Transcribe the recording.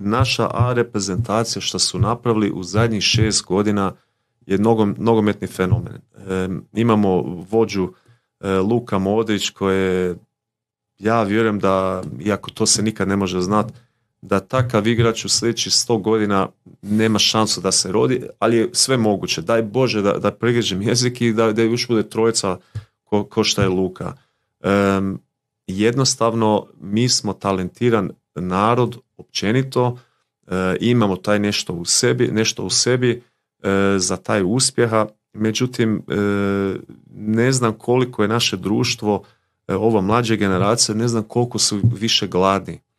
naša A reprezentacija što su napravili u zadnjih šest godina je nogometni fenomen. E, imamo vođu e, Luka Modrić koje ja vjerujem da, iako to se nikad ne može znati, da takav igrač u sljedećih 100 godina nema šansu da se rodi, ali je sve moguće. Daj Bože da, da jezik i da, da još bude trojica ko, ko šta je Luka. E, jednostavno mi smo talentiran narod općenito e, imamo taj nešto u sebi, nešto u sebi e, za taj uspjeha, međutim e, ne znam koliko je naše društvo, ova mlađa generacija, ne znam koliko su više gladni